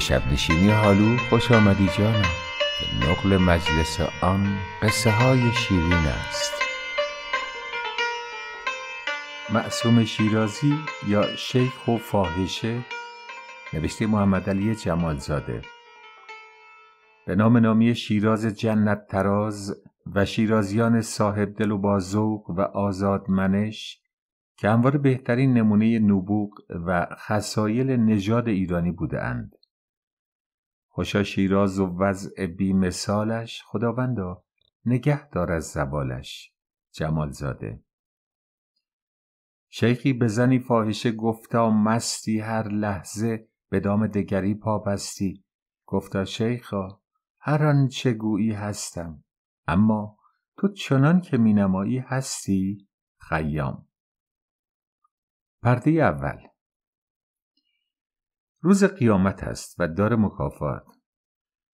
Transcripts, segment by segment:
شب نشینی حالو خوش آمدی جانم نقل مجلس آن قصه های شیرین است معصوم شیرازی یا شیخ و فاحشه نوشته محمد علی جمالزاده به نام نامی شیراز جنت تراز و شیرازیان صاحب دل و بازوق و آزاد منش که همواره بهترین نمونه نبوغ و خسایل نژاد ایرانی بودند. خوشا شیراز و وضع بی مثالش خداوندا نگه دار از جمال زاده. شیخی به زنی فاحشه گفتا مستی هر لحظه به دام دگری پا بستی گفتا شیخا هر آنچه گویی هستم اما تو چنان که مینمایی هستی خیام پرده اول روز قیامت است و دار مکافات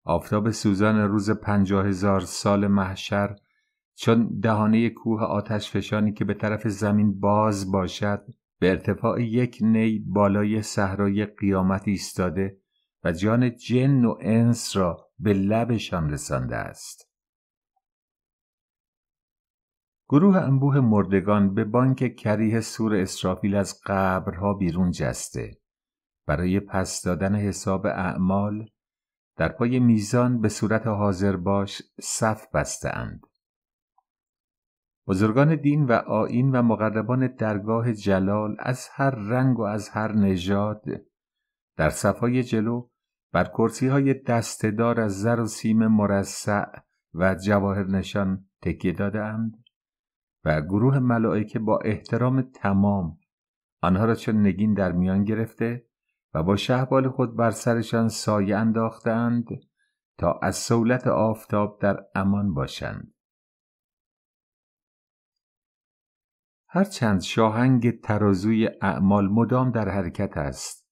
آفتاب سوزان روز پنجاه هزار سال محشر چون دهانه کوه آتش فشانی که به طرف زمین باز باشد به ارتفاع یک نی بالای صحرای قیامت ایستاده و جان جن و انس را به لبشان رسانده است گروه انبوه مردگان به بانک کریه سور اسرافیل از قبرها بیرون جسته برای پس دادن حساب اعمال در پای میزان به صورت حاضر باش صف بستند. بزرگان دین و آین و مقربان درگاه جلال از هر رنگ و از هر نژاد در صفای جلو بر کرسی های دستدار از زر و سیم مرسع و جواهر نشان تکیه دادند و گروه ملائکه با احترام تمام آنها را چون نگین در میان گرفته و با شهبال خود بر سرشان سایه انداختند تا از سولت آفتاب در امان باشند هرچند شاهنگ ترازوی اعمال مدام در حرکت است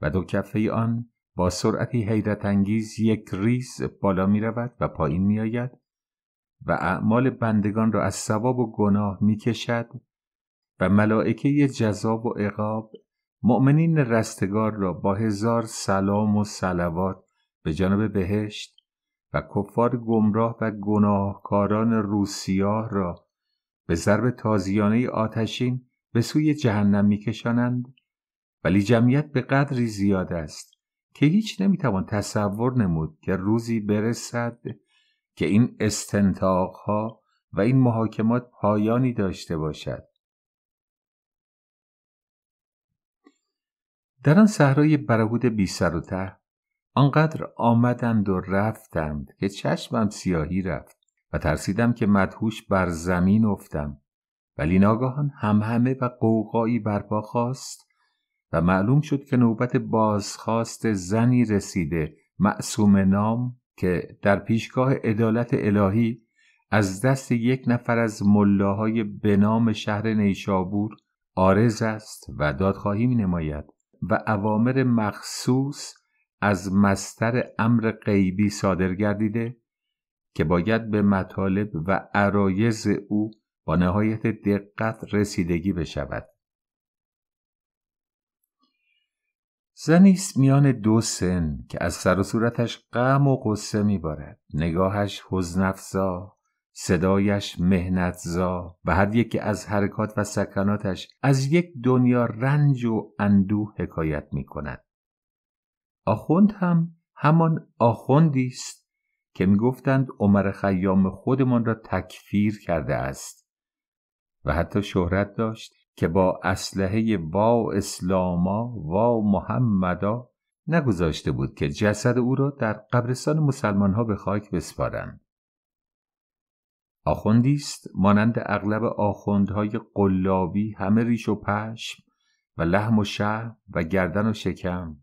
و دو کفه آن با سرعتی حیرت انگیز یک ریز بالا می رود و پایین می آید و اعمال بندگان را از ثواب و گناه می کشد و ملائکه جذاب و عقاب مؤمنین رستگار را با هزار سلام و سلوات به جانب بهشت و کفار گمراه و گناهکاران روسیاه را به ضرب تازیانه آتشین به سوی جهنم میکشانند ولی جمعیت به قدری زیاد است که هیچ نمیتوان تصور نمود که روزی برسد که این استنتاقها و این محاکمات پایانی داشته باشد در آن صحرای برهود بی سر و ته آنقدر آمدند و رفتند که چشمم سیاهی رفت و ترسیدم که مدهوش بر زمین افتم ولی ناگاهان همه و قوقایی برپا خواست و معلوم شد که نوبت بازخواست زنی رسیده معصوم نام که در پیشگاه عدالت الهی از دست یک نفر از ملاهای به نام شهر نیشابور آرز است و دادخواهی می نماید و اوامر مخصوص از مستر امر غیبی صادر گردیده که باید به مطالب و عرایز او با نهایت دقت رسیدگی بشود زنی است میان دو سن که از سر و صورتش غم و قصه میبارد نگاهش حزنافزا صدایش مهنتزا و هر یکی از حرکات و سکناتش از یک دنیا رنج و اندوه حکایت می کند. آخوند هم همان آخوندی است که می گفتند عمر خیام خودمان را تکفیر کرده است و حتی شهرت داشت که با اسلحه وا اسلاما وا محمدا نگذاشته بود که جسد او را در قبرستان مسلمان ها به خاک بسپارند. آخوندیست مانند اغلب آخوندهای قلابی همه ریش و پشم و لحم و شه و گردن و شکم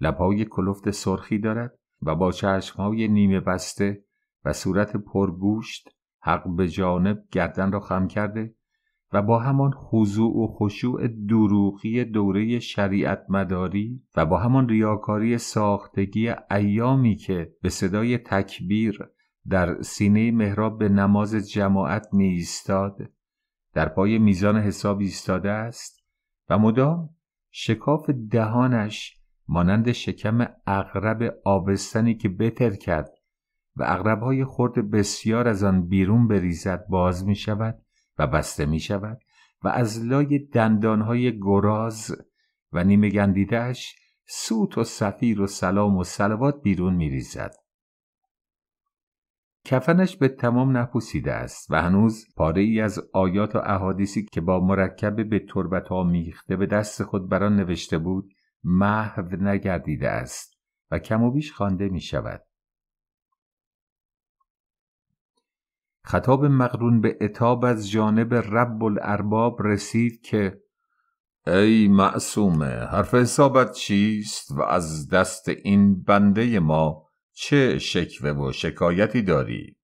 لبهای کلفت سرخی دارد و با چشمهای نیمه بسته و صورت پرگوشت حق به جانب گردن را خم کرده و با همان خضوع و خشوع دروغی دوره شریعت مداری و با همان ریاکاری ساختگی ایامی که به صدای تکبیر در سینه مهراب به نماز جماعت می در پای میزان حساب ایستاده است و مدام شکاف دهانش مانند شکم اغرب آبستنی که بتر کرد و اغربهای خرد بسیار از آن بیرون بریزد باز می شود و بسته می شود و از لای دندانهای گراز و نیمه گندیدهش سوت و سفیر و سلام و سلوات بیرون می ریزد کفنش به تمام نپوسیده است و هنوز پاره ای از آیات و احادیثی که با مرکب به تربت میخته به دست خود بران نوشته بود محو نگردیده است و کم و بیش خوانده می شود. خطاب مقرون به اتاب از جانب رب الارباب رسید که ای معصومه حرف حسابت چیست و از دست این بنده ما چه شکوه و شکایتی داری؟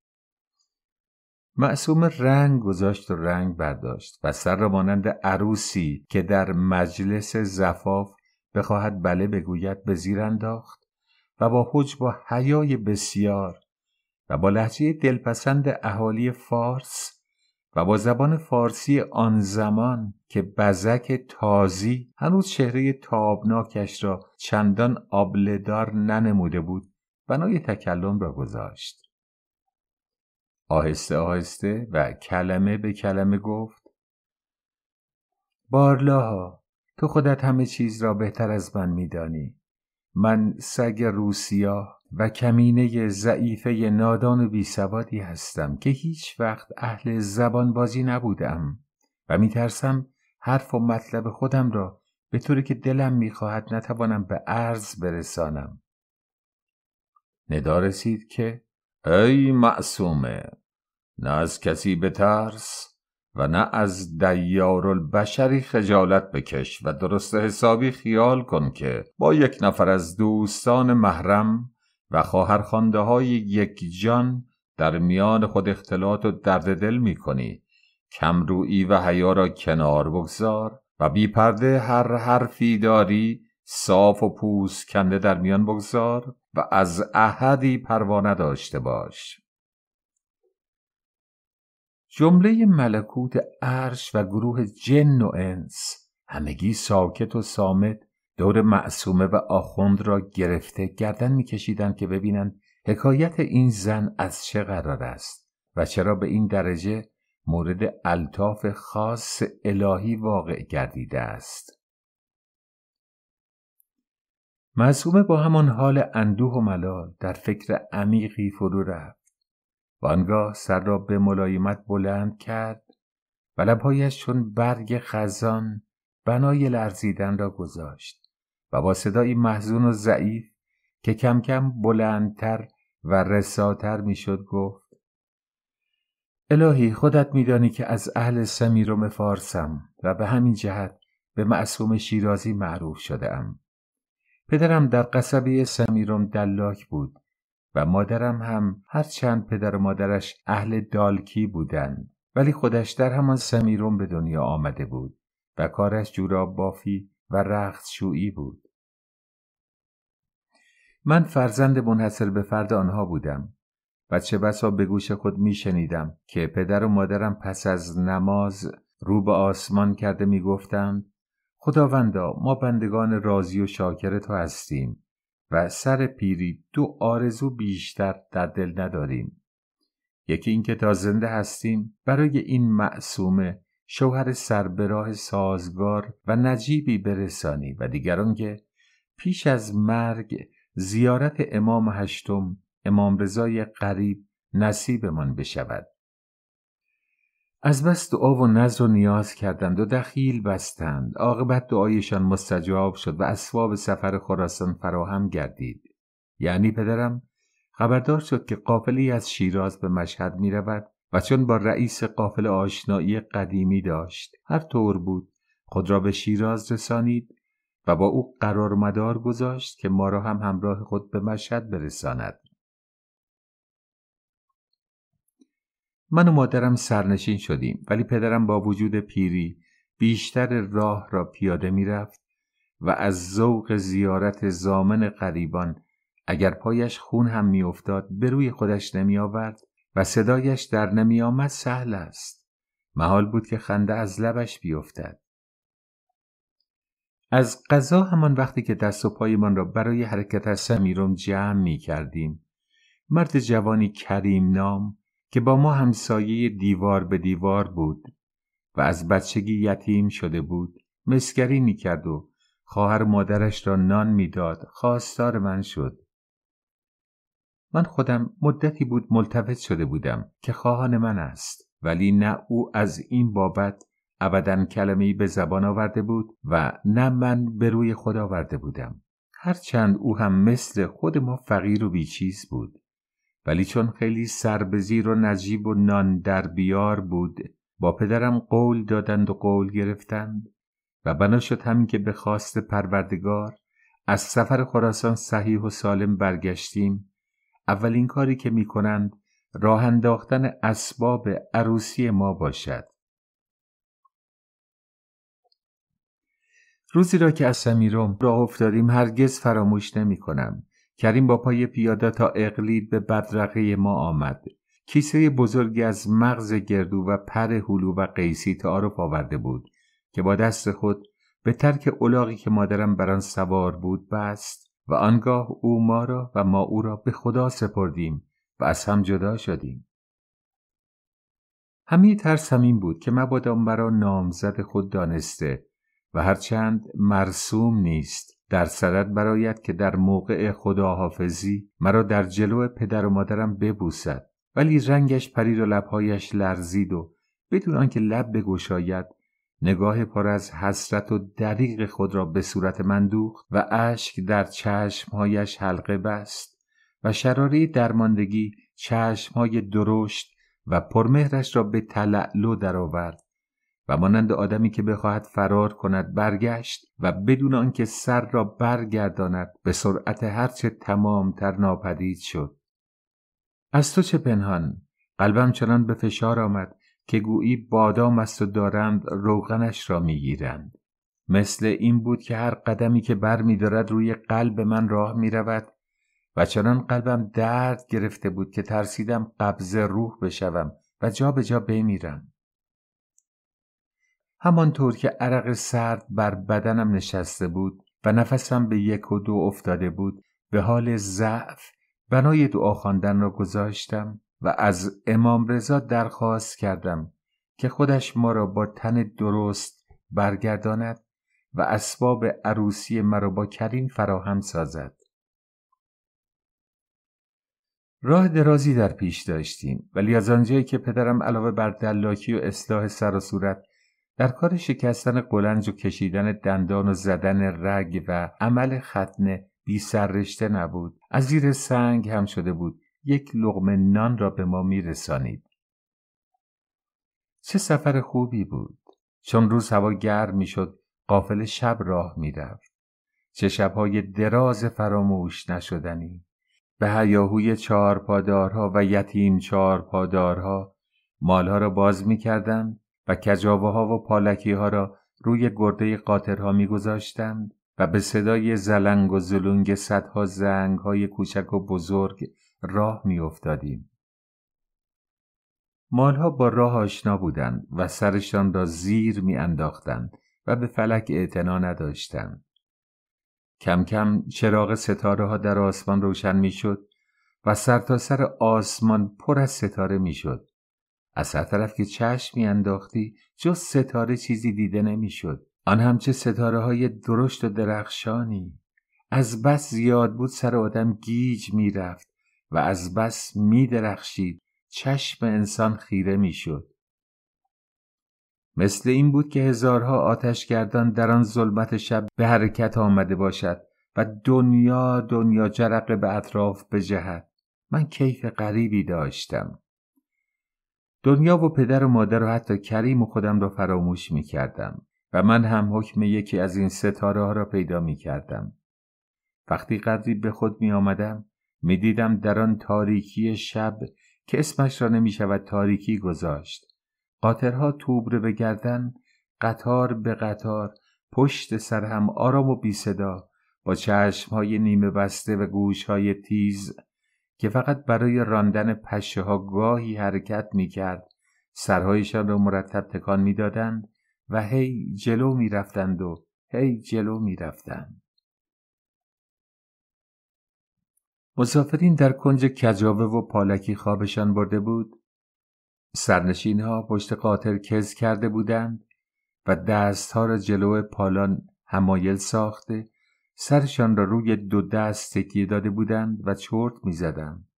معصوم رنگ گذاشت و رنگ برداشت و سر را مانند عروسی که در مجلس زفاف بخواهد بله بگوید به زیر انداخت و با حج با حیای بسیار و با لحجه دلپسند اهالی فارس و با زبان فارسی آن زمان که بزک تازی هنوز چهره تابناکش را چندان آبلدار ننموده بود بنای تکلم را گذاشت. آهسته آهسته و کلمه به کلمه گفت بارلاها تو خودت همه چیز را بهتر از من میدانی من سگ روسیا و کمینه ضعیفه نادان و بیسوادی هستم که هیچ وقت اهل زبان بازی نبودم و میترسم حرف و مطلب خودم را به طوری که دلم میخواهد نتوانم به عرض برسانم ندا که ای معصومه نه از کسی بترس و نه از دیار البشری خجالت بکش و درست حسابی خیال کن که با یک نفر از دوستان محرم و خواهرخوانده های یک جان در میان خود اختلاط و درد دل می کنی کمرویی و حیا را کنار بگذار و بی پرده هر حرفی داری صاف و پوست کنده در میان بگذار و از احدی پروا نداشته باش جمله ملکوت عرش و گروه جن و انس همگی ساکت و سامت دور معصومه و آخوند را گرفته گردن میکشیدند که ببینند حکایت این زن از چه قرار است و چرا به این درجه مورد الطاف خاص الهی واقع گردیده است معصومه با همان حال اندوه و ملال در فکر عمیقی فرو رفت و سر را به ملایمت بلند کرد و لبهایش چون برگ خزان بنای لرزیدن را گذاشت و با صدایی محزون و ضعیف که کم کم بلندتر و رساتر میشد گفت الهی خودت میدانی که از اهل سمیروم فارسم و به همین جهت به معصوم شیرازی معروف شده پدرم در قصبه سمیرم دلاک بود و مادرم هم هرچند پدر و مادرش اهل دالکی بودند ولی خودش در همان سمیرم به دنیا آمده بود و کارش جوراب بافی و رخت بود من فرزند منحصر به فرد آنها بودم و چه بسا به گوش خود می شنیدم که پدر و مادرم پس از نماز رو به آسمان کرده می گفتند خداوندا ما بندگان راضی و شاکر تو هستیم و سر پیری دو آرزو بیشتر در دل نداریم یکی اینکه تا زنده هستیم برای این معصومه شوهر سربراه سازگار و نجیبی برسانی و دیگران که پیش از مرگ زیارت امام هشتم امام رضای قریب نصیبمان بشود از بس دعا و نظر و نیاز کردند و دخیل بستند عاقبت دعایشان مستجاب شد و اسباب سفر خراسان فراهم گردید یعنی پدرم خبردار شد که قافلی از شیراز به مشهد می رود و چون با رئیس قافل آشنایی قدیمی داشت هر طور بود خود را به شیراز رسانید و با او قرار مدار گذاشت که ما را هم همراه خود به مشهد برساند من و مادرم سرنشین شدیم ولی پدرم با وجود پیری بیشتر راه را پیاده میرفت و از ذوق زیارت زامن قریبان اگر پایش خون هم میافتاد به روی خودش نمی آورد و صدایش در نمی آمد سهل است محال بود که خنده از لبش بیفتد از قضا همان وقتی که دست و پایمان را برای حرکت از سمیرم جمع می کردیم مرد جوانی کریم نام که با ما همسایه دیوار به دیوار بود و از بچگی یتیم شده بود مسگری میکرد و خواهر مادرش را نان میداد خواستار من شد من خودم مدتی بود ملتفت شده بودم که خواهان من است ولی نه او از این بابت ابدا کلمه به زبان آورده بود و نه من به روی خود آورده بودم هرچند او هم مثل خود ما فقیر و بیچیز بود ولی چون خیلی سربزیر و نجیب و نان در بیار بود با پدرم قول دادند و قول گرفتند و بنا شد همین که به خواست پروردگار از سفر خراسان صحیح و سالم برگشتیم اولین کاری که می کنند راه انداختن اسباب عروسی ما باشد روزی را که از سمیروم راه افتادیم هرگز فراموش نمی کنم کریم با پای پیاده تا اقلید به بدرقه ما آمد کیسه بزرگی از مغز گردو و پر هلو و قیسی تعارف آورده بود که با دست خود به ترک اولاغی که مادرم بران سوار بود بست و آنگاه او ما را و ما او را به خدا سپردیم و از هم جدا شدیم همه ترس همین بود که مبادا مرا نامزد خود دانسته و هرچند مرسوم نیست در سرت براید که در موقع خداحافظی مرا در جلو پدر و مادرم ببوسد ولی رنگش پرید و لبهایش لرزید و بدون آنکه لب بگشاید نگاه پر از حسرت و دریق خود را به صورت من دوخت و اشک در چشمهایش حلقه بست و شراره درماندگی چشمهای درشت و پرمهرش را به تلعلو درآورد و مانند آدمی که بخواهد فرار کند برگشت و بدون آنکه سر را برگرداند به سرعت هرچه تر ناپدید شد از تو چه پنهان قلبم چنان به فشار آمد که گویی بادام است و دارند روغنش را میگیرند مثل این بود که هر قدمی که بر می روی قلب من راه می و چنان قلبم درد گرفته بود که ترسیدم قبض روح بشوم و جا به جا بمیرم همانطور که عرق سرد بر بدنم نشسته بود و نفسم به یک و دو افتاده بود به حال ضعف بنای دعا خواندن را گذاشتم و از امام رضا درخواست کردم که خودش ما را با تن درست برگرداند و اسباب عروسی مرا با کریم فراهم سازد راه درازی در پیش داشتیم ولی از آنجایی که پدرم علاوه بر دلاکی و اصلاح سر و صورت در کار شکستن قلنج و کشیدن دندان و زدن رگ و عمل ختنه بی نبود از زیر سنگ هم شده بود یک لغمه نان را به ما می چه سفر خوبی بود چون روز هوا گرم می شد قافل شب راه می رفت. چه شبهای دراز فراموش نشدنی به هیاهوی چارپادارها و یتیم چارپادارها مالها را باز می و ها و پالکی ها را روی گرده قاطرها میگذاشتند و به صدای زلنگ و زلونگ صدها زنگ های کوچک و بزرگ راه میافتادیم. مالها با راه آشنا بودند و سرشان را زیر انداختند و به فلک اعتنا نداشتند. کم کم چراغ ستاره ها در آسمان روشن می شد و تا سر آسمان پر از ستاره می شد از هر طرف که چشم میانداختی جز ستاره چیزی دیده نمیشد آن همچه چه ستاره های درشت و درخشانی از بس زیاد بود سر آدم گیج میرفت و از بس میدرخشید چشم انسان خیره میشد مثل این بود که هزارها آتشگردان در آن ظلمت شب به حرکت آمده باشد و دنیا دنیا جرقه به اطراف بجهد من کیف غریبی داشتم دنیا و پدر و مادر و حتی کریم و خودم را فراموش می کردم و من هم حکم یکی از این ستاره ها را پیدا می کردم. وقتی قدری به خود می آمدم می دیدم در آن تاریکی شب که اسمش را نمی شود تاریکی گذاشت. قاطرها توبره به گردن قطار به قطار پشت سر هم آرام و بی صدا با چشم های نیمه بسته و گوش های تیز که فقط برای راندن پشه ها گاهی حرکت می کرد سرهایشان را مرتب تکان می دادند و هی جلو می رفتند و هی جلو می رفتند. مسافرین در کنج کجاوه و پالکی خوابشان برده بود سرنشین ها پشت قاطر کز کرده بودند و دستها را جلو پالان همایل ساخته سرشان را روی دو دست تکیه داده بودند و چرت میزدند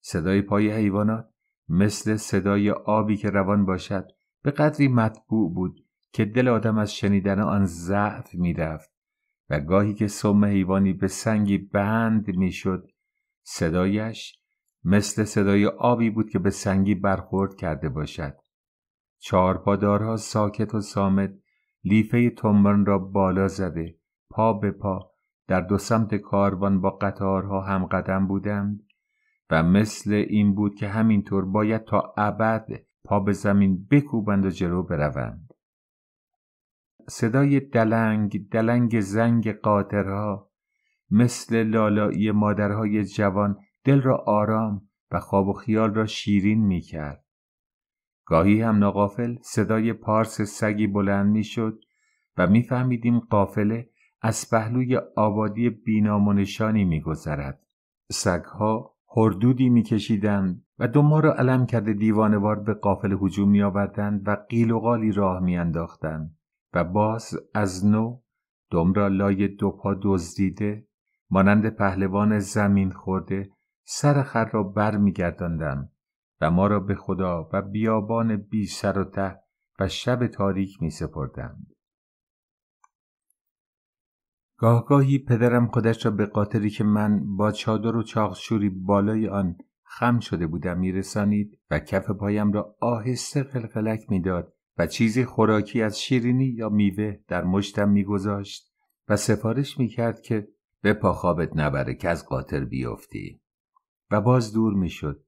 صدای پای حیوانات مثل صدای آبی که روان باشد به قدری مطبوع بود که دل آدم از شنیدن آن ضعف میرفت و گاهی که سم حیوانی به سنگی بند شد صدایش مثل صدای آبی بود که به سنگی برخورد کرده باشد چهارپادارها ساکت و سامت لیفه تنبان را بالا زده پا به پا در دو سمت کاروان با قطارها هم قدم بودند و مثل این بود که همینطور باید تا ابد پا به زمین بکوبند و جلو بروند صدای دلنگ دلنگ زنگ قاطرها مثل لالایی مادرهای جوان دل را آرام و خواب و خیال را شیرین می کرد. گاهی هم ناقافل صدای پارس سگی بلند می شد و میفهمیدیم قافله از پهلوی آبادی بینام و نشانی میگذرد سگها هردودی میکشیدند و ما را علم کرده دیوانوار به قافل هجوم میآوردند و قیل و قالی راه میانداختند و باز از نو دم را لای دو پا دزدیده مانند پهلوان زمین خورده سر خر را بر و ما را به خدا و بیابان بی سر و ته و شب تاریک می سپردند. گاهگاهی پدرم خودش را به قاطری که من با چادر و چاخشوری بالای آن خم شده بودم میرسانید و کف پایم را آهسته قلقلک میداد و چیزی خوراکی از شیرینی یا میوه در مشتم میگذاشت و سفارش میکرد که به پاخابت خوابت نبره که از قاطر بیفتی و باز دور میشد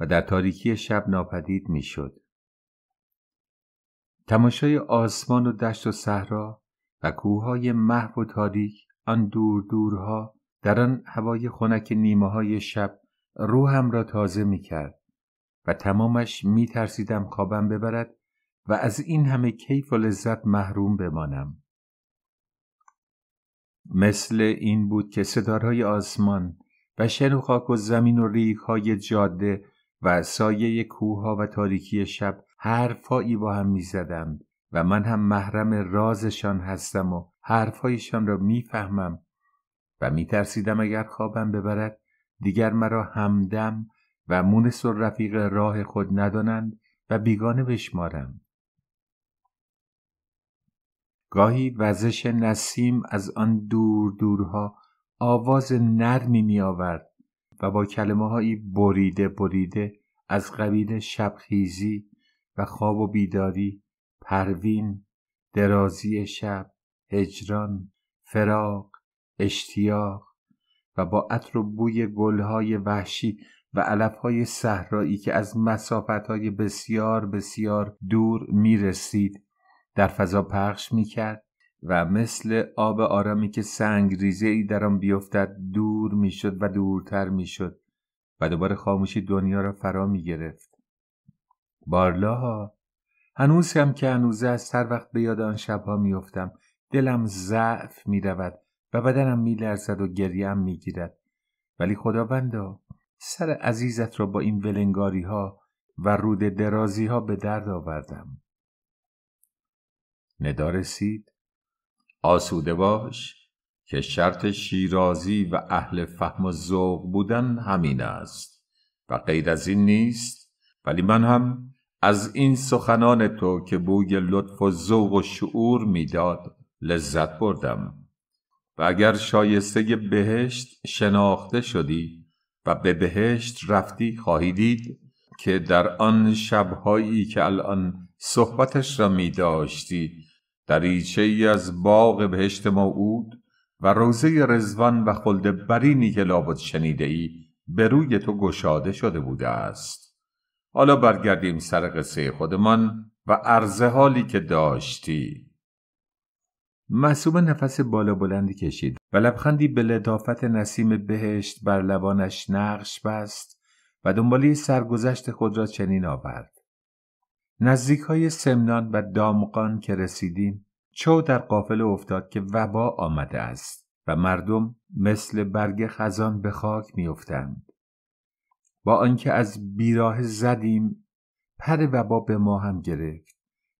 و در تاریکی شب ناپدید میشد تماشای آسمان و دشت و صحرا و کوههای محو و تاریک آن دور دورها در آن هوای خنک نیمه های شب روحم را تازه می کرد و تمامش می ترسیدم خوابم ببرد و از این همه کیف و لذت محروم بمانم مثل این بود که ستارهای آسمان و شن و خاک و زمین و ریگ های جاده و سایه کوه ها و تاریکی شب حرفایی با هم می زدند و من هم محرم رازشان هستم و حرفهایشان را میفهمم و میترسیدم اگر خوابم ببرد دیگر مرا همدم و مونس و رفیق راه خود ندانند و بیگانه بشمارم گاهی وزش نسیم از آن دور دورها آواز نرمی می آورد و با کلمه هایی بریده بریده از قبیل شبخیزی و خواب و بیداری پروین درازی شب هجران فراق اشتیاق و با عطر و بوی گلهای وحشی و علفهای صحرایی که از مسافتهای بسیار بسیار دور می رسید در فضا پخش می کرد و مثل آب آرامی که سنگ ریزه ای در آن بیفتد دور می و دورتر می شد و دوباره خاموشی دنیا را فرا می گرفت بارلاها هنوز هم که هنوزه از هر وقت به یاد آن شبها میافتم دلم ضعف رود و بدنم میلرزد و گریم گیرد ولی خداوندا سر عزیزت را با این ولنگاری ها و رود درازی ها به درد آوردم ندا رسید آسوده باش که شرط شیرازی و اهل فهم و ذوق بودن همین است و غیر از این نیست ولی من هم از این سخنان تو که بوی لطف و ذوق و شعور میداد لذت بردم و اگر شایسته بهشت شناخته شدی و به بهشت رفتی خواهی دید که در آن شبهایی که الان صحبتش را می داشتی دریچه ای از باغ بهشت موعود و روزه رزوان و خلد برینی که لابد شنیده ای به روی تو گشاده شده بوده است حالا برگردیم سر قصه خودمان و عرض حالی که داشتی مسوم نفس بالا بلندی کشید و لبخندی به لطافت نسیم بهشت بر لبانش نقش بست و دنبالی سرگذشت خود را چنین آورد نزدیک های سمنان و دامقان که رسیدیم چو در قافل افتاد که وبا آمده است و مردم مثل برگ خزان به خاک میافتند با آنکه از بیراه زدیم پر وبا به ما هم گرفت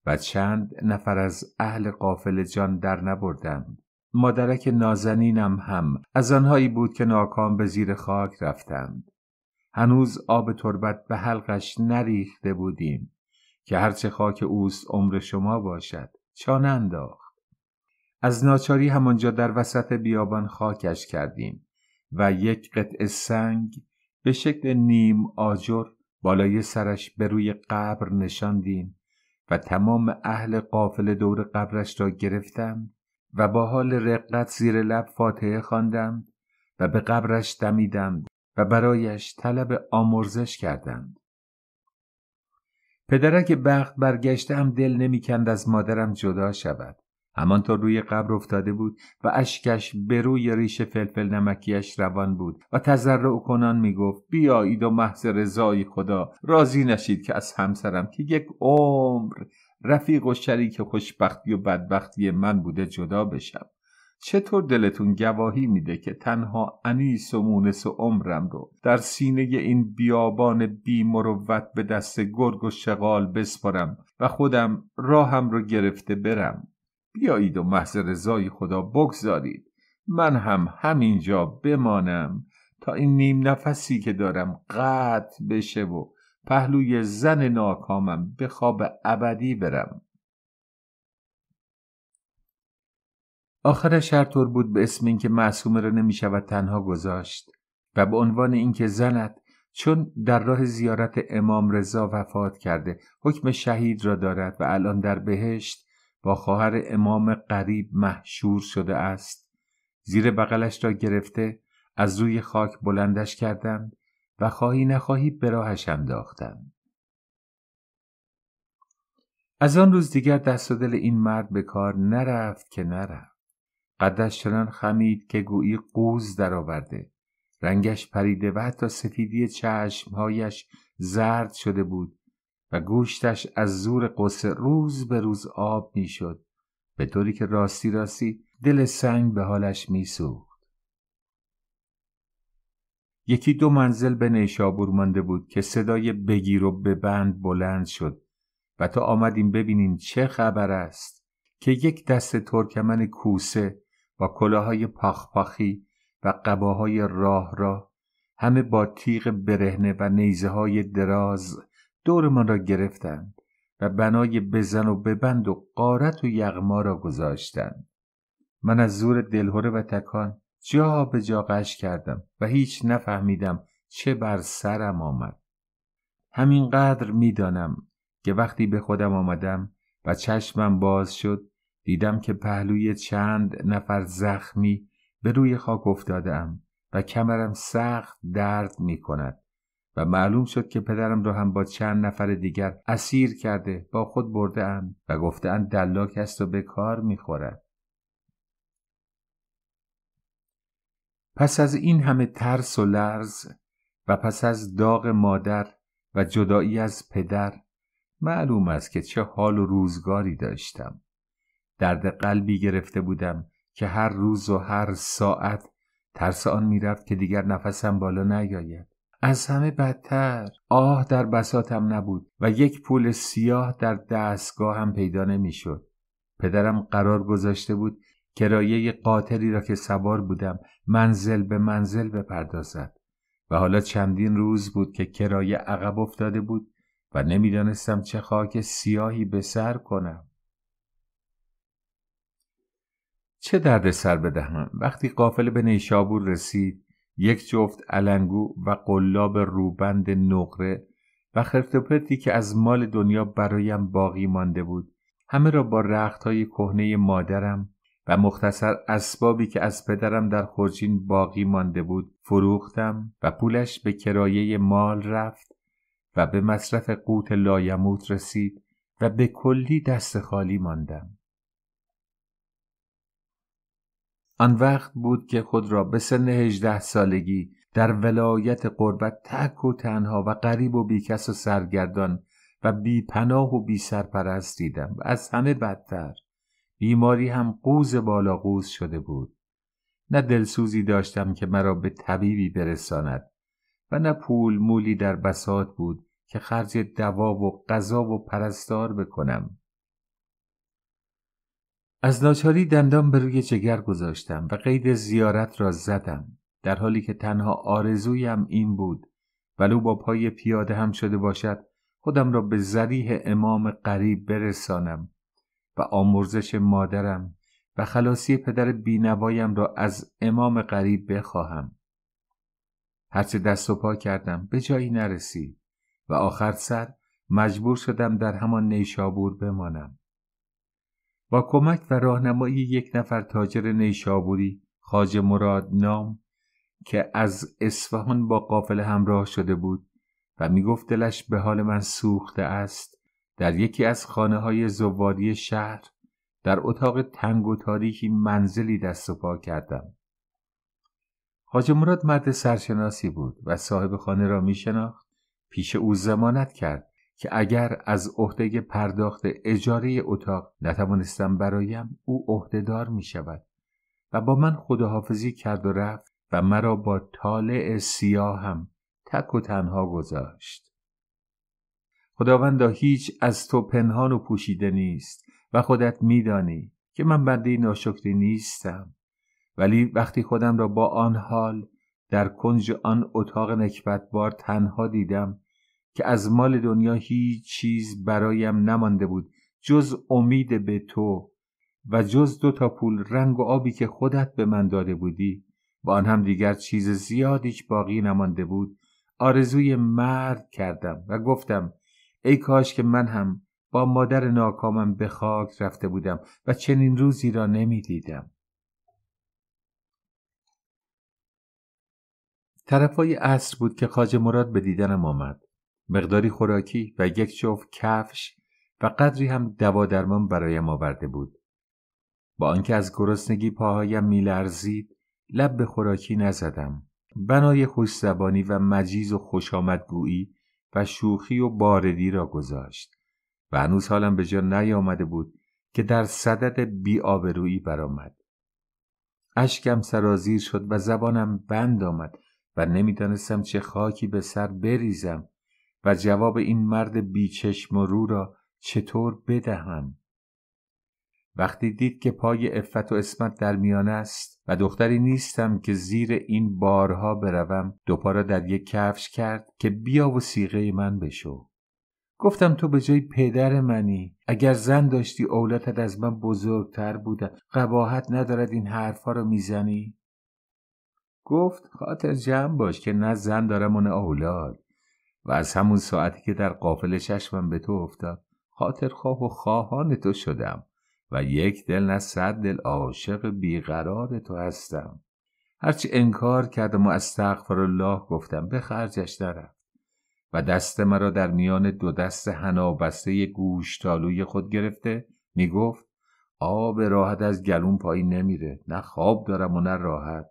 و چند نفر از اهل قافل جان در نبردند مادرک نازنینم هم از آنهایی بود که ناکام به زیر خاک رفتند هنوز آب تربت به حلقش نریخته بودیم که هرچه خاک اوست عمر شما باشد چانه انداخت از ناچاری همانجا در وسط بیابان خاکش کردیم و یک قطع سنگ به شکل نیم آجر بالای سرش به روی قبر نشاندیم و تمام اهل قافل دور قبرش را گرفتم و با حال رقت زیر لب فاتحه خواندم و به قبرش دمیدم و برایش طلب آمرزش کردند. پدرک بخت برگشتم دل نمیکند از مادرم جدا شود همانطور روی قبر افتاده بود و اشکش به روی ریش فلفل نمکیش روان بود و تذرع کنان میگفت بیایید و محض رضای خدا راضی نشید که از همسرم که یک عمر رفیق و شریک خوشبختی و بدبختی من بوده جدا بشم چطور دلتون گواهی میده که تنها انیس و مونس و عمرم رو در سینه این بیابان بی مروت به دست گرگ و شغال بسپرم و خودم راهم رو گرفته برم بیایید و محض رضای خدا بگذارید من هم همینجا بمانم تا این نیم نفسی که دارم قطع بشه و پهلوی زن ناکامم به خواب ابدی برم آخرش هر طور بود به اسم اینکه معصومه را نمیشود تنها گذاشت و به عنوان اینکه زنت چون در راه زیارت امام رضا وفات کرده حکم شهید را دارد و الان در بهشت با خواهر امام قریب محشور شده است زیر بغلش را گرفته از روی خاک بلندش کردند و خواهی نخواهی به راهش انداختند از آن روز دیگر دست و دل این مرد به کار نرفت که نرفت قدش چنان خمید که گویی قوز درآورده رنگش پریده و حتی سفیدی چشمهایش زرد شده بود و گوشتش از زور قصه روز به روز آب میشد به طوری که راستی راستی دل سنگ به حالش میسوخت یکی دو منزل به نیشابور مانده بود که صدای بگیر و ببند بلند شد و تا آمدیم ببینیم چه خبر است که یک دست ترکمن کوسه با کلاهای پاخپاخی و قباهای راه را همه با تیغ برهنه و نیزه های دراز من را گرفتند و بنای بزن و ببند و قارت و یغما را گذاشتند من از زور دلهوره و تکان جا به جا قش کردم و هیچ نفهمیدم چه بر سرم آمد همینقدر میدانم که وقتی به خودم آمدم و چشمم باز شد دیدم که پهلوی چند نفر زخمی به روی خاک افتادم و کمرم سخت درد می کند و معلوم شد که پدرم را هم با چند نفر دیگر اسیر کرده با خود برده اند و گفته دلاک است و به کار میخورد پس از این همه ترس و لرز و پس از داغ مادر و جدایی از پدر معلوم است که چه حال و روزگاری داشتم درد قلبی گرفته بودم که هر روز و هر ساعت ترس آن میرفت که دیگر نفسم بالا نیاید از همه بدتر آه در بساتم نبود و یک پول سیاه در دستگاه هم پیدا نمیشد. پدرم قرار گذاشته بود کرایه قاتلی را که سوار بودم منزل به منزل بپردازد و حالا چندین روز بود که کرایه عقب افتاده بود و نمیدانستم چه خاک سیاهی به سر کنم چه درد سر بدهم وقتی قافله به نیشابور رسید یک جفت علنگو و قلاب روبند نقره و پردی که از مال دنیا برایم باقی مانده بود همه را با های کهنه مادرم و مختصر اسبابی که از پدرم در خورجین باقی مانده بود فروختم و پولش به کرایه مال رفت و به مصرف قوت لایموت رسید و به کلی دست خالی ماندم آن وقت بود که خود را به سن هجده سالگی در ولایت قربت تک و تنها و غریب و بیکس و سرگردان و بی پناه و بی سرپرست دیدم و از همه بدتر بیماری هم قوز بالا قوز شده بود نه دلسوزی داشتم که مرا به طبیبی برساند و نه پول مولی در بسات بود که خرج دوا و غذا و پرستار بکنم از ناچاری دندان به روی جگر گذاشتم و قید زیارت را زدم در حالی که تنها آرزویم این بود ولو با پای پیاده هم شده باشد خودم را به زریح امام قریب برسانم و آمرزش مادرم و خلاصی پدر بینوایم را از امام قریب بخواهم هرچه دست و پا کردم به جایی نرسید و آخر سر مجبور شدم در همان نیشابور بمانم با کمک و راهنمایی یک نفر تاجر نیشابوری خاج مراد نام که از اصفهان با قافل همراه شده بود و گفت دلش به حال من سوخته است در یکی از خانه های زوادی شهر در اتاق تنگ و تاریکی منزلی دست و پا کردم خاج مراد مرد سرشناسی بود و صاحب خانه را می شناخت پیش او زمانت کرد که اگر از عهده پرداخت اجاره اتاق نتوانستم برایم او عهدهدار می شود و با من خداحافظی کرد و رفت و مرا با طالع هم تک و تنها گذاشت خداوندا هیچ از تو پنهان و پوشیده نیست و خودت میدانی که من بنده ناشکری نیستم ولی وقتی خودم را با آن حال در کنج آن اتاق بار تنها دیدم که از مال دنیا هیچ چیز برایم نمانده بود جز امید به تو و جز دو تا پول رنگ و آبی که خودت به من داده بودی و آن هم دیگر چیز زیادیش باقی نمانده بود آرزوی مرد کردم و گفتم ای کاش که من هم با مادر ناکامم به خاک رفته بودم و چنین روزی را نمیدیدم طرفای عصر بود که خاج مراد به دیدنم آمد مقداری خوراکی و یک جفت کفش و قدری هم دوا درمان برایم آورده بود با آنکه از گرسنگی پاهایم میلرزید لب به خوراکی نزدم بنای زبانی و مجیز و آمدگویی و شوخی و باردی را گذاشت و هنوز حالم به جا نیامده بود که در صدد بیآبرویی برآمد اشکم سرازیر شد و زبانم بند آمد و نمیدانستم چه خاکی به سر بریزم و جواب این مرد بیچشم و رو را چطور بدهم وقتی دید که پای افت و اسمت در میان است و دختری نیستم که زیر این بارها بروم دوپا را در یک کفش کرد که بیا و سیغه من بشو گفتم تو به جای پدر منی اگر زن داشتی اولادت از من بزرگتر بوده قباحت ندارد این حرفا را میزنی گفت خاطر جمع باش که نه زن دارم و نه اولاد و از همون ساعتی که در قافل چشمم به تو افتاد خاطرخواه و خواهان تو شدم و یک دل نه صد دل عاشق بیقرار تو هستم هرچی انکار کردم و استغفر الله گفتم به خرجش نرفت و دست مرا در میان دو دست هنابسته گوشتالوی خود گرفته می گفت آب راحت از گلون پایین نمیره نه خواب دارم و نه راحت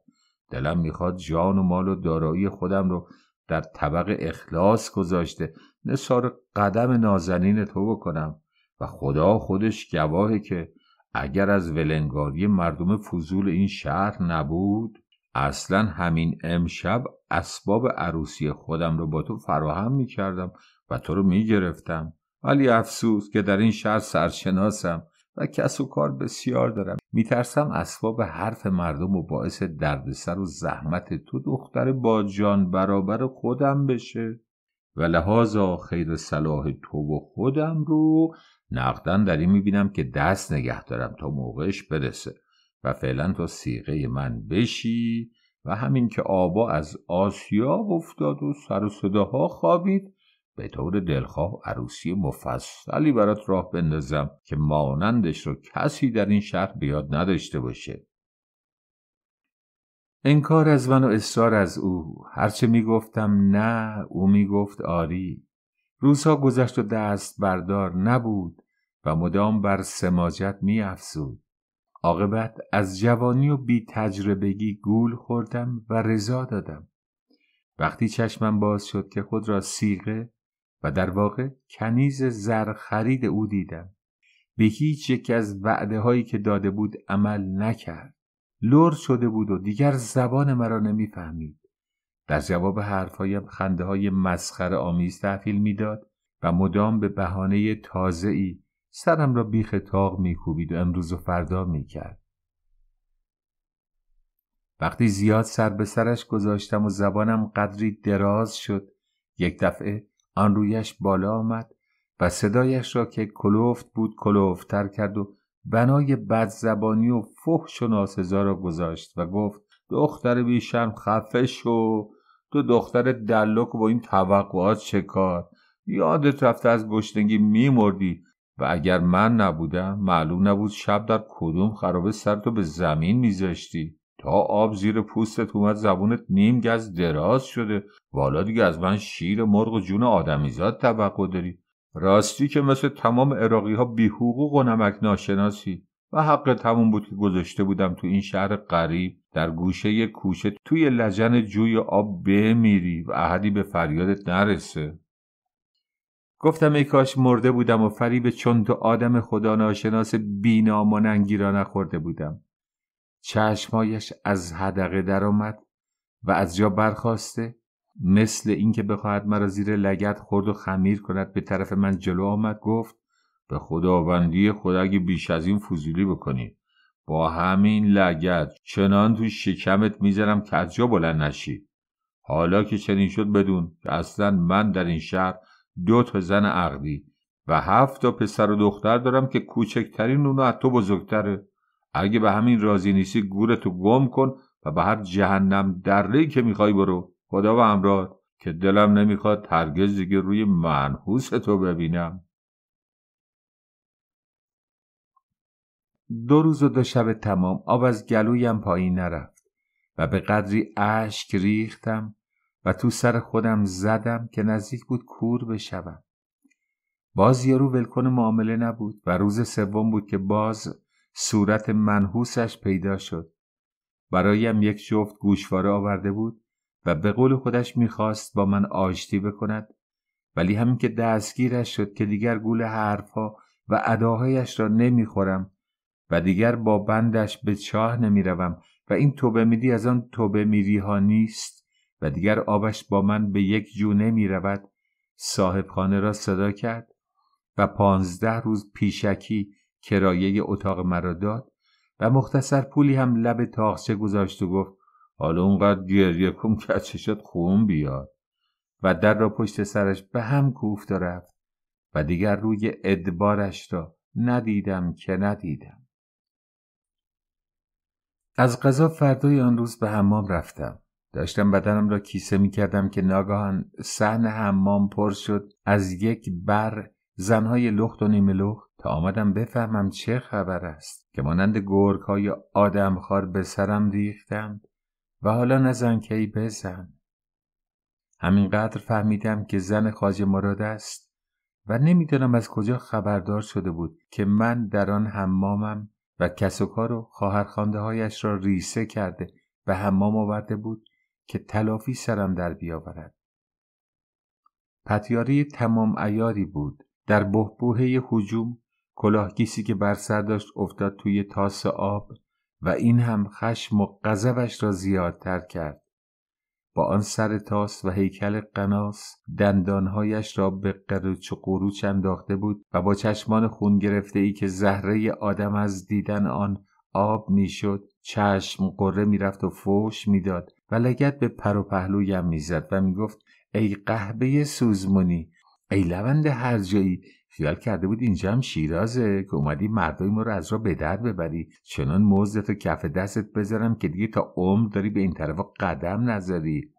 دلم میخواد جان و مال و دارایی خودم رو در طبق اخلاص گذاشته نسار قدم نازنین تو بکنم و خدا خودش گواهه که اگر از ولنگاری مردم فضول این شهر نبود اصلا همین امشب اسباب عروسی خودم رو با تو فراهم می کردم و تو رو می گرفتم ولی افسوس که در این شهر سرشناسم و کس و کار بسیار دارم میترسم اسباب حرف مردم و باعث دردسر و زحمت تو دختر با جان برابر خودم بشه و لحاظ خیر صلاح تو و خودم رو نقدن در این میبینم که دست نگه دارم تا موقعش برسه و فعلا تا سیغه من بشی و همین که آبا از آسیا افتاد و سر و صداها خوابید به طور دلخواه عروسی مفصلی برات راه بندازم که مانندش رو کسی در این شهر بیاد نداشته باشه انکار از من و اصرار از او هرچه میگفتم نه او میگفت آری روزها گذشت و دست بردار نبود و مدام بر سماجت میافزود عاقبت از جوانی و بی تجربگی گول خوردم و رضا دادم وقتی چشمم باز شد که خود را سیغه و در واقع کنیز زر خرید او دیدم به هیچ یک از وعده هایی که داده بود عمل نکرد لور شده بود و دیگر زبان مرا نمیفهمید در جواب حرفهایم خنده های مسخره آمیز تحویل میداد و مدام به بهانه ای سرم را بیخ تاق میکوبید و امروز و فردا میکرد وقتی زیاد سر به سرش گذاشتم و زبانم قدری دراز شد یک دفعه آن رویش بالا آمد و صدایش را که کلوفت بود کلوفتر کرد و بنای بدزبانی و فحش و ناسزا را گذاشت و گفت دختر بیشم خفه شو تو دختر دلک با این توقعات چه کار یادت رفته از گشتنگی میمردی و اگر من نبودم معلوم نبود شب در کدوم خرابه سرتو به زمین میذاشتی تا آب زیر پوستت اومد زبونت نیم گز دراز شده والا دیگه از من شیر مرغ و جون آدمیزاد توقع داری راستی که مثل تمام عراقی ها بی حقوق و نمک ناشناسی و حق تموم بود که گذاشته بودم تو این شهر غریب در گوشه یک کوچه توی لجن جوی آب بمیری و احدی به فریادت نرسه گفتم ای کاش مرده بودم و فریب چون تو آدم خدا ناشناس بینام و ننگی را نخورده بودم چشمایش از هدقه درآمد و از جا برخواسته مثل اینکه بخواهد مرا زیر لگت خورد و خمیر کند به طرف من جلو آمد گفت به خداوندی خود اگه بیش از این فضولی بکنی با همین لگت چنان تو شکمت میزنم که از جا بلند نشی حالا که چنین شد بدون که اصلا من در این شهر دو تا زن عقدی و هفت تا پسر و دختر دارم که کوچکترین اونو از تو بزرگتره اگه به همین راضی نیستی گورتو گم کن و به هر جهنم درلی که میخوای برو خدا و امراد که دلم نمیخواد هرگز دیگه روی منحوس تو ببینم دو روز و دو شب تمام آب از گلویم پایین نرفت و به قدری اشک ریختم و تو سر خودم زدم که نزدیک بود کور بشوم باز یارو ولکن معامله نبود و روز سوم بود که باز صورت منحوسش پیدا شد برایم یک جفت گوشواره آورده بود و به قول خودش میخواست با من آشتی بکند ولی همین که دستگیرش شد که دیگر گول حرفها و اداهایش را نمیخورم و دیگر با بندش به چاه نمیروم و این توبه میدی از آن توبه میری ها نیست و دیگر آبش با من به یک جو نمی رود صاحب خانه را صدا کرد و پانزده روز پیشکی کرایه اتاق مرا داد و مختصر پولی هم لب تاخچه گذاشت و گفت حالا اونقدر گریه کم که خون بیاد و در را پشت سرش به هم کوفت و رفت و دیگر روی ادبارش را ندیدم که ندیدم از غذا فردای آن روز به حمام رفتم داشتم بدنم را کیسه می کردم که ناگهان صحن حمام پر شد از یک بر زنهای لخت و نیمه لخت تا آمدم بفهمم چه خبر است که مانند گرک های آدمخوار به سرم ریختند و حالا نزن کی بزن همینقدر فهمیدم که زن خاج مراد است و نمیدانم از کجا خبردار شده بود که من در آن حمامم و کس و کار و خواهرخوانده هایش را ریسه کرده به حمام آورده بود که تلافی سرم در بیاورد پتیاری تمام ایاری بود در بهبوهه هجوم کلاهگیسی که بر سر داشت افتاد توی تاس آب و این هم خشم و غضبش را زیادتر کرد با آن سر تاس و هیکل قناس دندانهایش را به قروچ و قروچ انداخته بود و با چشمان خون گرفته ای که زهره آدم از دیدن آن آب میشد چشم قره میرفت و فوش میداد و لگت به پر و پهلویم میزد و میگفت ای قهبه سوزمونی ای لوند هر جایی خیال کرده بود اینجا هم شیرازه که اومدی مردای ما رو از را به در ببری چنان موزت و کف دستت بذارم که دیگه تا عمر داری به این طرف قدم نذاری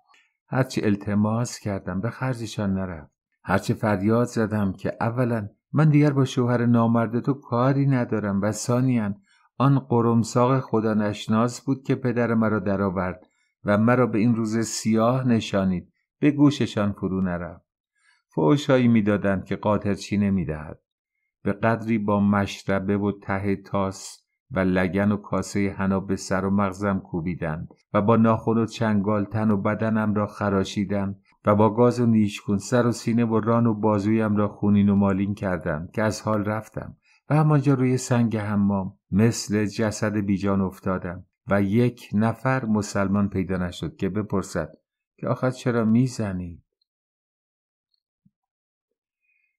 هرچی التماس کردم به خرجشان نرفت هرچه فریاد زدم که اولا من دیگر با شوهر نامرد تو کاری ندارم و ثانیا آن قرمساق خدا نشناس بود که پدر مرا درآورد و مرا به این روز سیاه نشانید به گوششان فرو نرفت فوشایی میدادند که چی نمیدهد به قدری با مشربه و ته تاس و لگن و کاسه حنا به سر و مغزم کوبیدند و با ناخن و چنگال تن و بدنم را خراشیدند و با گاز و نیشکون سر و سینه و ران و بازویم را خونین و مالین کردم که از حال رفتم و همانجا روی سنگ حمام مثل جسد بیجان افتادم و یک نفر مسلمان پیدا نشد که بپرسد که آخر چرا میزنید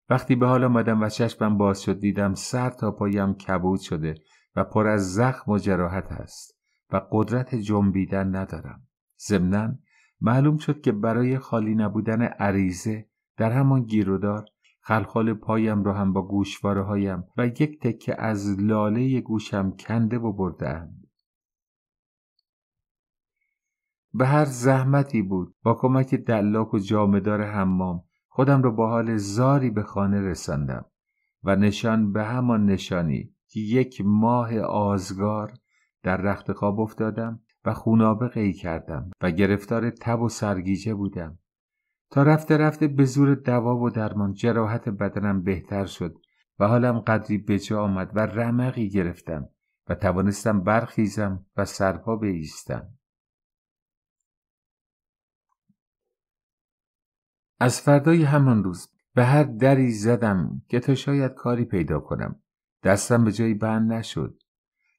وقتی به حال آمدم و چشمم باز شد دیدم سر تا پایم کبود شده و پر از زخم و جراحت است و قدرت جنبیدن ندارم ضمنا معلوم شد که برای خالی نبودن عریزه در همان گیرودار خلخال پایم را هم با گوشواره هایم و یک تکه از لاله گوشم کنده و برده به هر زحمتی بود با کمک دلاک و جامدار حمام خودم را با حال زاری به خانه رساندم و نشان به همان نشانی که یک ماه آزگار در رخت خواب افتادم و خونابه قی کردم و گرفتار تب و سرگیجه بودم تا رفته رفته به زور دوا و درمان جراحت بدنم بهتر شد و حالم قدری به جا آمد و رمقی گرفتم و توانستم برخیزم و سرپا بیستم. از فردای همان روز به هر دری زدم که تا شاید کاری پیدا کنم دستم به جایی بند نشد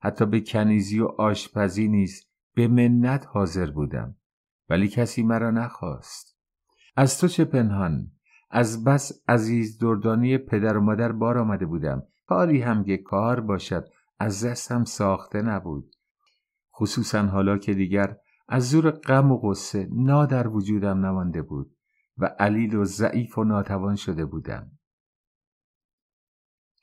حتی به کنیزی و آشپزی نیست به منت حاضر بودم ولی کسی مرا نخواست از تو چه پنهان از بس عزیز دردانی پدر و مادر بار آمده بودم کاری هم که کار باشد از دستم ساخته نبود خصوصا حالا که دیگر از زور غم و غصه نا در وجودم نمانده بود و علیل و ضعیف و ناتوان شده بودم.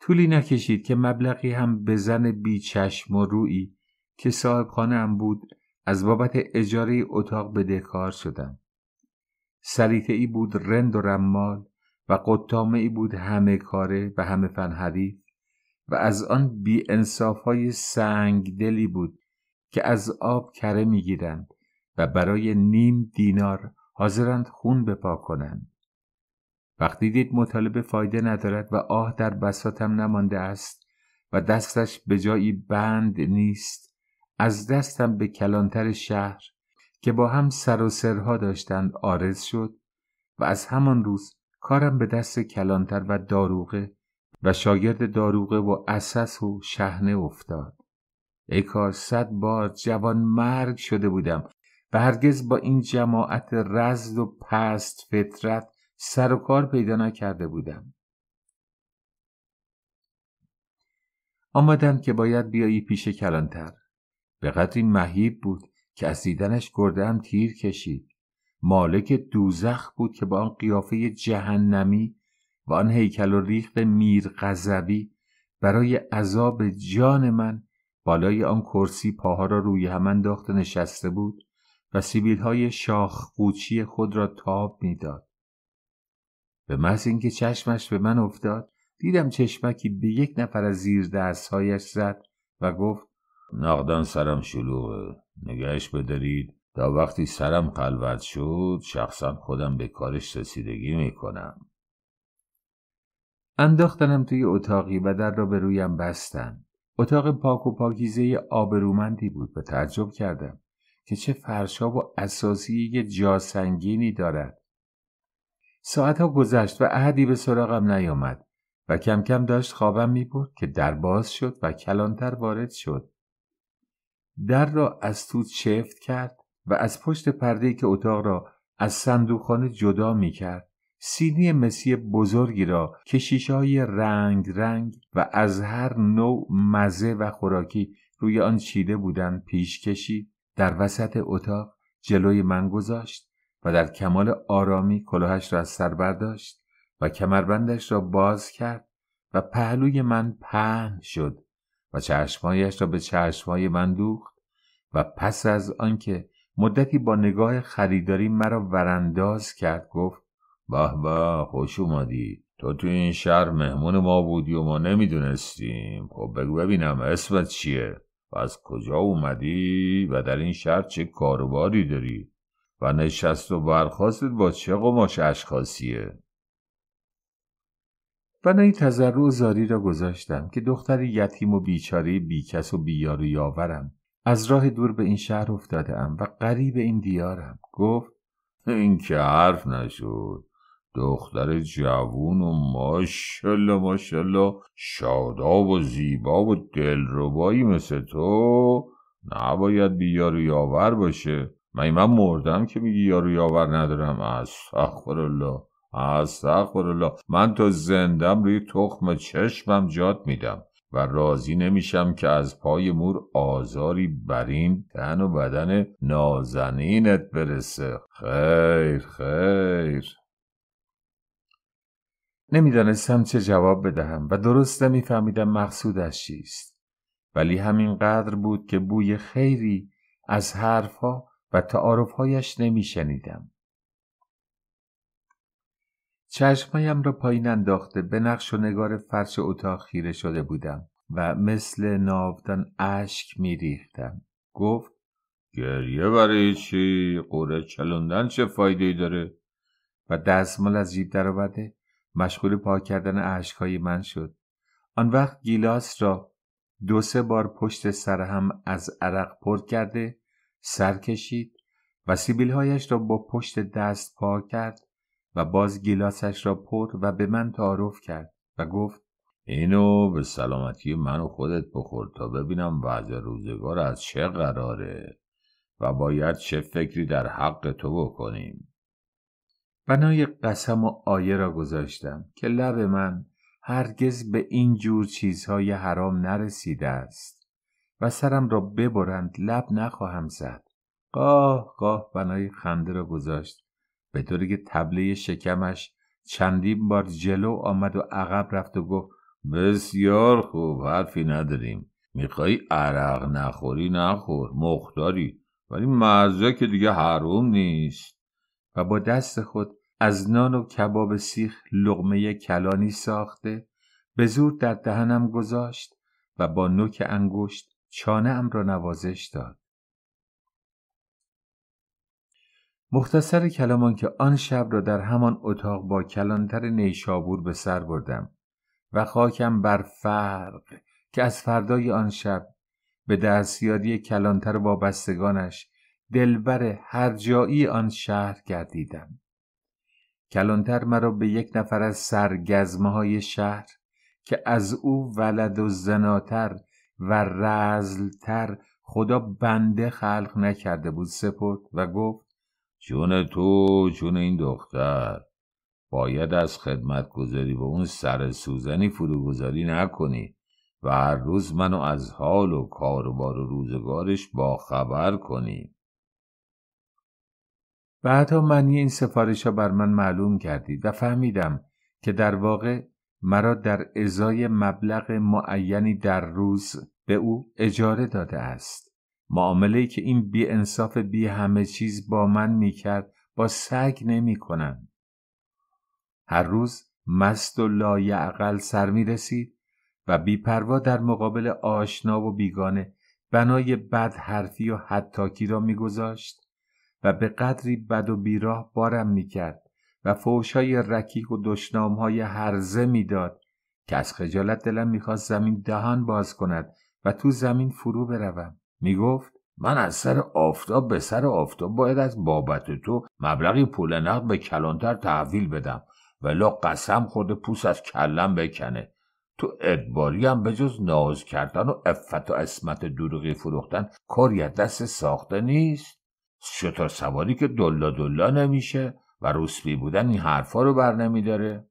طولی نکشید که مبلغی هم به زن بیچشم و رویی که صاحب هم بود از بابت اجاره اتاق دکار شدم. سریطه ای بود رند و رمال و قطامه ای بود همه کاره و همه فن و از آن بی انصاف های سنگ دلی بود که از آب کره می گیرند و برای نیم دینار حاضرند خون بپا کنند وقتی دید مطالبه فایده ندارد و آه در بساتم نمانده است و دستش به جایی بند نیست از دستم به کلانتر شهر که با هم سر و سرها داشتند آرز شد و از همان روز کارم به دست کلانتر و داروغه و شاگرد داروغه و اسس و شهنه افتاد ای کار صد بار جوان مرگ شده بودم و هرگز با این جماعت رزد و پست فطرت سر و کار پیدا نکرده بودم آمدم که باید بیایی پیش کلانتر به قدری مهیب بود که از دیدنش گردم تیر کشید مالک دوزخ بود که با آن قیافه جهنمی و آن هیکل و ریخت میر غضبی برای عذاب جان من بالای آن کرسی پاها را روی هم انداخته نشسته بود و سیبیل های شاخ قوچی خود را تاب میداد. به محض اینکه چشمش به من افتاد دیدم چشمکی به یک نفر از زیر دستهایش زد و گفت نقدان سرم شلوغه نگهش بدارید تا وقتی سرم خلوت شد شخصا خودم به کارش رسیدگی میکنم انداختنم توی اتاقی و در را به رویم بستن اتاق پاک و پاکیزه آبرومندی بود و تعجب کردم که چه فرشا و اساسی جاسنگینی دارد ساعتها گذشت و احدی به سراغم نیامد و کم کم داشت خوابم می که در باز شد و کلانتر وارد شد در را از تو چفت کرد و از پشت پرده که اتاق را از صندوقخانه جدا می کرد سینی مسی بزرگی را که شیشه های رنگ رنگ و از هر نوع مزه و خوراکی روی آن چیده بودند پیش کشید در وسط اتاق جلوی من گذاشت و در کمال آرامی کلاهش را از سر برداشت و کمربندش را باز کرد و پهلوی من پهن شد و چشمایش را به چشمای من دوخت و پس از آنکه مدتی با نگاه خریداری مرا ورانداز کرد گفت «باه به خوش اومدی تو تو این شهر مهمون ما بودی و ما نمیدونستیم خب بگو ببینم اسمت چیه و از کجا اومدی و در این شهر چه کاروباری داری و نشست و برخواستت با چه قماش اشخاصیه بنای تذرع و زاری را گذاشتم که دختر یتیم و بیچاره بیکس و بیار و یاورم از راه دور به این شهر افتادم و قریب این دیارم گفت این که حرف نشد دختر جوون و ماشالله ماشالله شاداب و زیبا و دلربایی مثل تو نباید بیار یاور باشه من من مردم که میگی یارو یاور ندارم استغفرالله استغفرالله من تا زندم روی تخم چشمم جات میدم و راضی نمیشم که از پای مور آزاری بر این تن و بدن نازنینت برسه خیر خیر نمیدانستم چه جواب بدهم و درست نمیفهمیدم مقصودش چیست ولی قدر بود که بوی خیری از حرفها و تعارفهایش نمیشنیدم چشمهایم را پایین انداخته به نقش و نگار فرش اتاق خیره شده بودم و مثل ناودان اشک میریختم گفت گریه برای چی قوره چلوندن چه فایده داره و دستمال از جیب درآورده مشغول پاک کردن اشکهای من شد آن وقت گیلاس را دو سه بار پشت سر هم از عرق پر کرده سر کشید و هایش را با پشت دست پاک کرد و باز گیلاسش را پر و به من تعارف کرد و گفت اینو به سلامتی من و خودت بخور تا ببینم وضع روزگار از چه قراره و باید چه فکری در حق تو بکنیم بنای قسم و آیه را گذاشتم که لب من هرگز به این جور چیزهای حرام نرسیده است و سرم را ببرند لب نخواهم زد قاه قاه بنای خنده را گذاشت به طوری که تبله شکمش چندین بار جلو آمد و عقب رفت و گفت بسیار خوب حرفی نداریم میخوای عرق نخوری نخور مختاری ولی مزه که دیگه حروم نیست و با دست خود از نان و کباب سیخ لغمه کلانی ساخته به زور در دهنم گذاشت و با نوک انگشت چانه ام را نوازش داد. مختصر کلامان که آن شب را در همان اتاق با کلانتر نیشابور به سر بردم و خاکم بر فرق که از فردای آن شب به دستیاری کلانتر وابستگانش دلبر هر جایی آن شهر گردیدم کلانتر مرا به یک نفر از سرگزمه های شهر که از او ولد و زناتر و رزلتر خدا بنده خلق نکرده بود سپرد و گفت جون تو جون این دختر باید از خدمت گذاری به اون سر سوزنی فروگذاری نکنی و هر روز منو از حال و کاروبار و روزگارش با خبر کنی و حتی معنی این سفارش ها بر من معلوم کردید و فهمیدم که در واقع مرا در ازای مبلغ معینی در روز به او اجاره داده است معامله که این بی انصاف بی همه چیز با من میکرد با سگ نمی هر روز مست و لایعقل سر می رسید و پروا در مقابل آشنا و بیگانه بنای بد حرفی و حتاکی را میگذاشت و به قدری بد و بیراه بارم میکرد و فوشای رکیق و دشنامهای هرزه میداد که از خجالت دلم میخواست زمین دهان باز کند و تو زمین فرو بروم میگفت من از سر آفتاب به سر آفتاب باید از بابت تو مبلغی پول نقد به کلانتر تحویل بدم و لا قسم خود پوس از کلم بکنه تو ادباری هم به جز ناز کردن و افت و اسمت دروغی فروختن کاری دست ساخته نیست شطور سواری که دلا دلا نمیشه و روسبی بودن این حرفا رو بر نمیداره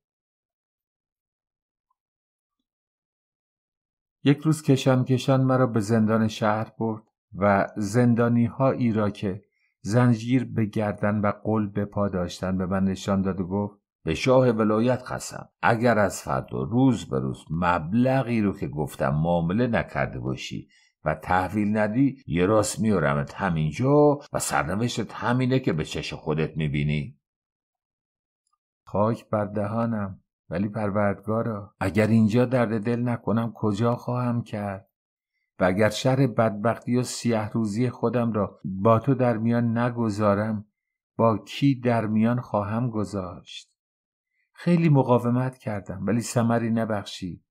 یک روز کشان کشان مرا به زندان شهر برد و زندانی هایی را که زنجیر به گردن و قلب به پا داشتن به من نشان داد و گفت به شاه ولایت قسم اگر از فردا روز به روز مبلغی رو که گفتم معامله نکرده باشی و تحویل ندی یه راست میارمت همینجا و سرنوشتت همینه که به چش خودت میبینی خاک بر دهانم ولی پروردگارا اگر اینجا درد دل نکنم کجا خواهم کرد و اگر شر بدبختی و سیه روزی خودم را با تو در میان نگذارم با کی در میان خواهم گذاشت خیلی مقاومت کردم ولی سمری نبخشید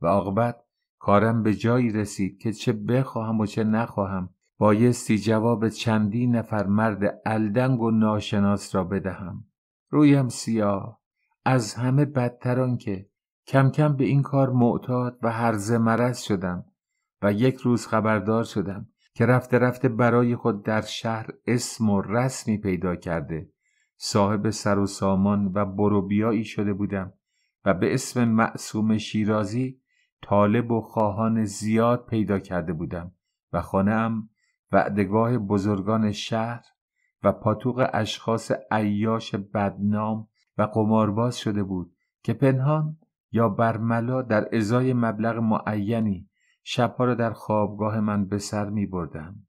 و عاقبت کارم به جایی رسید که چه بخواهم و چه نخواهم بایستی جواب چندین نفر مرد الدنگ و ناشناس را بدهم رویم سیاه از همه بدتران که کم کم به این کار معتاد و هر مرض شدم و یک روز خبردار شدم که رفته رفته برای خود در شهر اسم و رسمی پیدا کرده صاحب سر و سامان و بروبیایی شده بودم و به اسم معصوم شیرازی طالب و خواهان زیاد پیدا کرده بودم و خانهام وعدگاه بزرگان شهر و پاتوق اشخاص عیاش بدنام و قمارباز شده بود که پنهان یا برملا در ازای مبلغ معینی شبها را در خوابگاه من به سر می بردم.